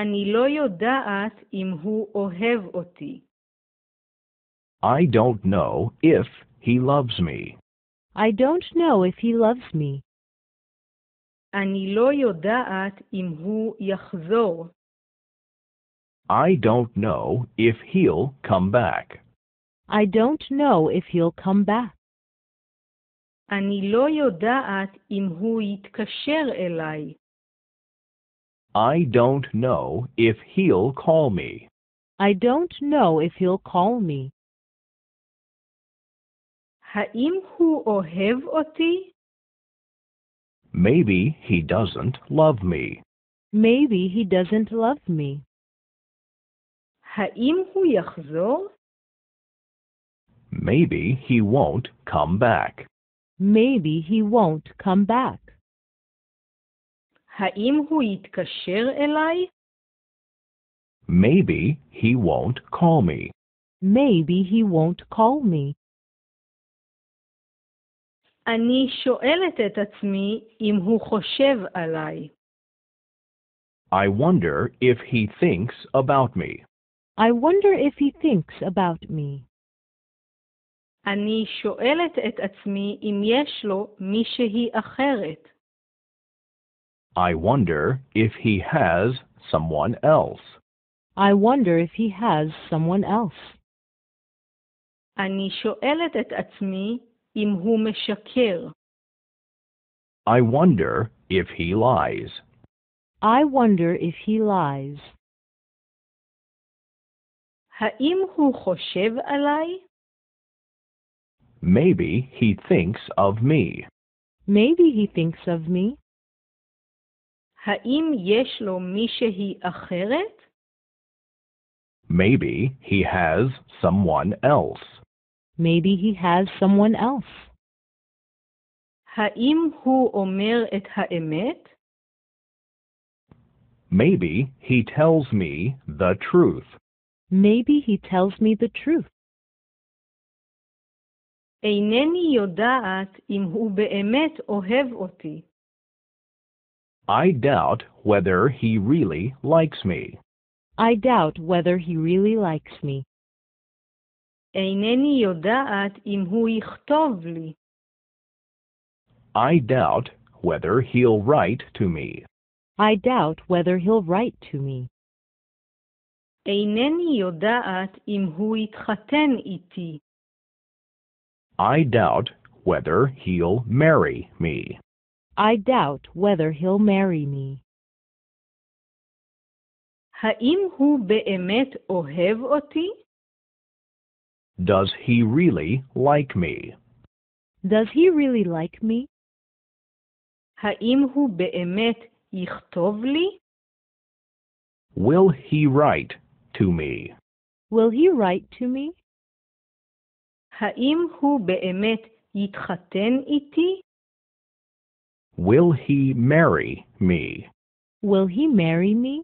אני לא יודעת אם הוא אוהב אותי. I don't know if he loves me. I don't know if he loves me. אני לא יודעת אם הוא יחזור. I don't know if he'll come back. I don't know if he'll come back. אני לא יודעת אם הוא יתקשר אליי. I don't know if he'll call me. I don't know if he'll call me. Ha'im hu אוהב Maybe he doesn't love me. Maybe he doesn't love me. Ha'im hu יחזור? Maybe he won't come back. Maybe he won't come back. האם הוא יתקשר אליי? Maybe he won't call me. Maybe he won't call me. אני שואלת את עצמי אם הוא חושב עליי. I wonder if he thinks about me. I wonder if he thinks about me. אני שואלת את עצמי אם יש לו מישהי אחרת. I wonder if he has someone else. I wonder if he has someone else. אני שואלת את עצמי אם הוא משקר. I wonder if he lies. I wonder if he lies. האם הוא חושב עליי? Maybe he thinks of me. Maybe he thinks of me. האם יש לו מישהי אחרת? Maybe he has someone else. Maybe he has someone else. האם הוא אומר את האמת? Maybe he tells me the truth. Maybe he tells me the truth. אינני יודעת אם הוא באמת אוהב אותי. I doubt whether he really likes me. I doubt whether he really likes me. אינני יודעת אם הוא יכתוב לי. I doubt whether he'll write to me. I doubt whether he'll write to me. אינני יודעת אם הוא יתחתן איתי. I doubt whether he'll marry me. I doubt whether he'll marry me. האם הוא באמת אוהב אותי? Does he really like me? Does he really like me? האם הוא באמת יכתוב לי? Will he write to me? Will he write to me? האם הוא באמת יתחתן איתי? Will he marry me? Will he marry me?